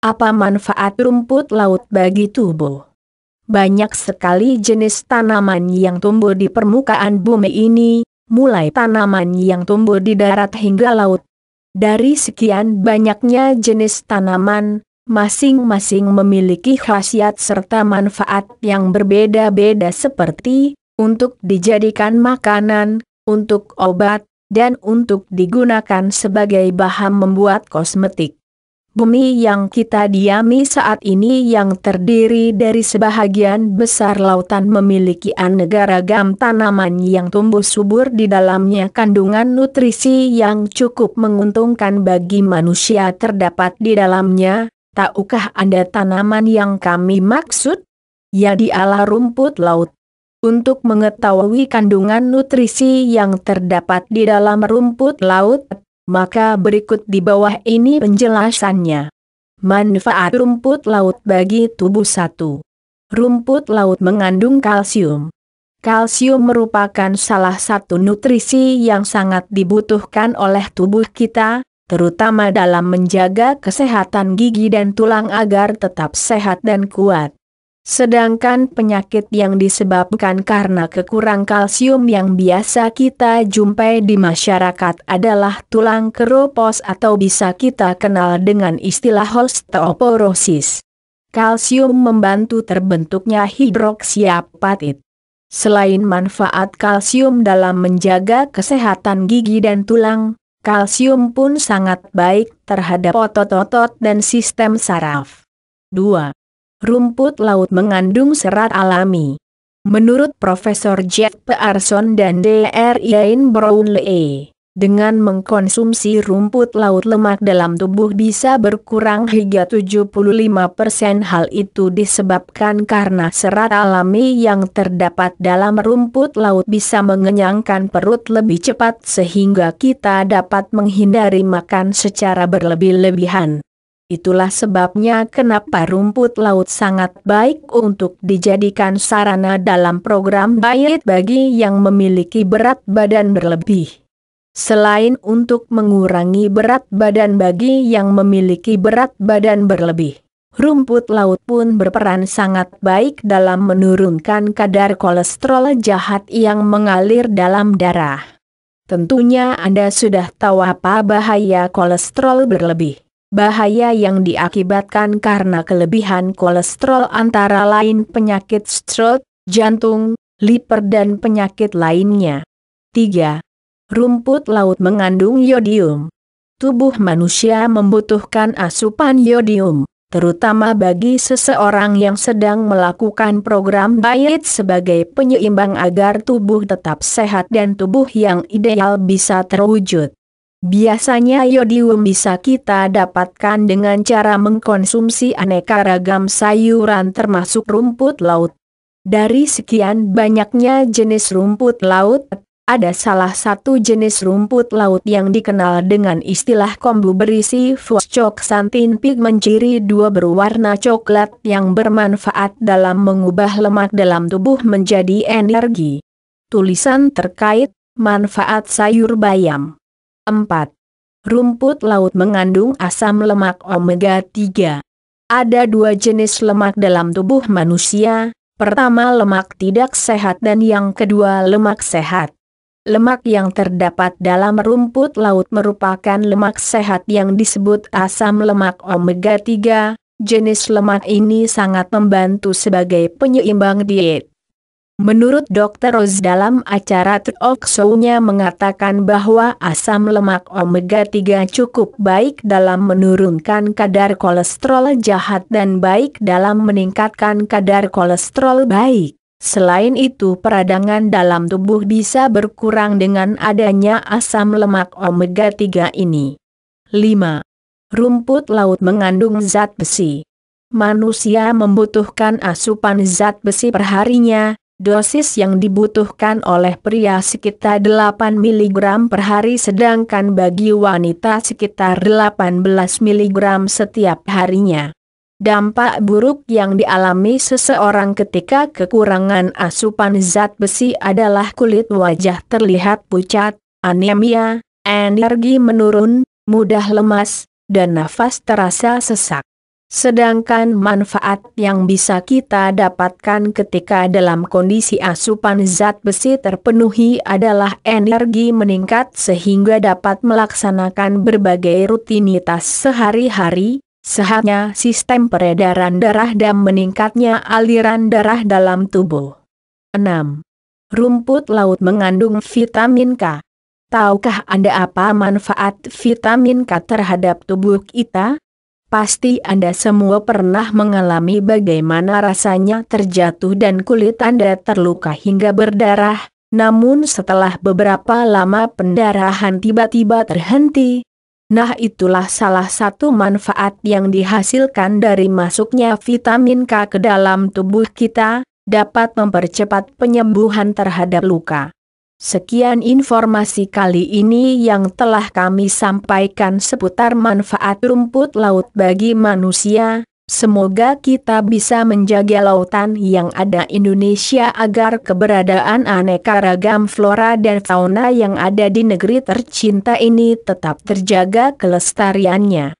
Apa manfaat rumput laut bagi tubuh? Banyak sekali jenis tanaman yang tumbuh di permukaan bumi ini, mulai tanaman yang tumbuh di darat hingga laut. Dari sekian banyaknya jenis tanaman, masing-masing memiliki khasiat serta manfaat yang berbeda-beda seperti, untuk dijadikan makanan, untuk obat, dan untuk digunakan sebagai bahan membuat kosmetik. Bumi yang kita diami saat ini yang terdiri dari sebahagian besar lautan memiliki aneka ragam tanaman yang tumbuh subur di dalamnya kandungan nutrisi yang cukup menguntungkan bagi manusia terdapat di dalamnya, tahukah Anda tanaman yang kami maksud? Ya dialah rumput laut. Untuk mengetahui kandungan nutrisi yang terdapat di dalam rumput laut, maka berikut di bawah ini penjelasannya. Manfaat rumput laut bagi tubuh satu. Rumput laut mengandung kalsium. Kalsium merupakan salah satu nutrisi yang sangat dibutuhkan oleh tubuh kita, terutama dalam menjaga kesehatan gigi dan tulang agar tetap sehat dan kuat. Sedangkan penyakit yang disebabkan karena kekurang kalsium yang biasa kita jumpai di masyarakat adalah tulang keropos atau bisa kita kenal dengan istilah osteoporosis. Kalsium membantu terbentuknya hidroksiapatit. Selain manfaat kalsium dalam menjaga kesehatan gigi dan tulang, kalsium pun sangat baik terhadap otot-otot dan sistem saraf. 2 rumput laut mengandung serat alami. Menurut Profesor Jack Pearson dan Dr. Ian Brownlee, dengan mengkonsumsi rumput laut lemak dalam tubuh bisa berkurang hingga 75% hal itu disebabkan karena serat alami yang terdapat dalam rumput laut bisa mengenyangkan perut lebih cepat sehingga kita dapat menghindari makan secara berlebih-lebihan. Itulah sebabnya kenapa rumput laut sangat baik untuk dijadikan sarana dalam program diet bagi yang memiliki berat badan berlebih. Selain untuk mengurangi berat badan bagi yang memiliki berat badan berlebih, rumput laut pun berperan sangat baik dalam menurunkan kadar kolesterol jahat yang mengalir dalam darah. Tentunya Anda sudah tahu apa bahaya kolesterol berlebih. Bahaya yang diakibatkan karena kelebihan kolesterol antara lain penyakit stroke, jantung, liver dan penyakit lainnya. 3. Rumput laut mengandung yodium. Tubuh manusia membutuhkan asupan yodium, terutama bagi seseorang yang sedang melakukan program diet sebagai penyeimbang agar tubuh tetap sehat dan tubuh yang ideal bisa terwujud. Biasanya yodium bisa kita dapatkan dengan cara mengkonsumsi aneka ragam sayuran termasuk rumput laut. Dari sekian banyaknya jenis rumput laut, ada salah satu jenis rumput laut yang dikenal dengan istilah kombu berisi santin pig menciri dua berwarna coklat yang bermanfaat dalam mengubah lemak dalam tubuh menjadi energi. Tulisan terkait manfaat sayur bayam 4. Rumput laut mengandung asam lemak omega 3. Ada dua jenis lemak dalam tubuh manusia, pertama lemak tidak sehat dan yang kedua lemak sehat. Lemak yang terdapat dalam rumput laut merupakan lemak sehat yang disebut asam lemak omega 3. Jenis lemak ini sangat membantu sebagai penyeimbang diet. Menurut Dr. Rose dalam acara talk show-nya mengatakan bahwa asam lemak omega-3 cukup baik dalam menurunkan kadar kolesterol jahat dan baik dalam meningkatkan kadar kolesterol baik. Selain itu peradangan dalam tubuh bisa berkurang dengan adanya asam lemak omega-3 ini. 5. Rumput laut mengandung zat besi. Manusia membutuhkan asupan zat besi perharinya, dosis yang dibutuhkan oleh pria sekitar 8 mg per hari sedangkan bagi wanita sekitar 18 mg setiap harinya. Dampak buruk yang dialami seseorang ketika kekurangan asupan zat besi adalah kulit wajah terlihat pucat, anemia, energi menurun, mudah lemas, dan nafas terasa sesak. Sedangkan manfaat yang bisa kita dapatkan ketika dalam kondisi asupan zat besi terpenuhi adalah energi meningkat sehingga dapat melaksanakan berbagai rutinitas sehari-hari, sehatnya sistem peredaran darah dan meningkatnya aliran darah dalam tubuh. 6. Rumput laut mengandung vitamin K. Tahukah Anda apa manfaat vitamin K terhadap tubuh kita? Pasti Anda semua pernah mengalami bagaimana rasanya terjatuh dan kulit Anda terluka hingga berdarah, namun setelah beberapa lama pendarahan tiba-tiba terhenti. Nah itulah salah satu manfaat yang dihasilkan dari masuknya vitamin K ke dalam tubuh kita, dapat mempercepat penyembuhan terhadap luka. Sekian informasi kali ini yang telah kami sampaikan seputar manfaat rumput laut bagi manusia. Semoga kita bisa menjaga lautan yang ada Indonesia agar keberadaan aneka ragam flora dan fauna yang ada di negeri tercinta ini tetap terjaga kelestariannya.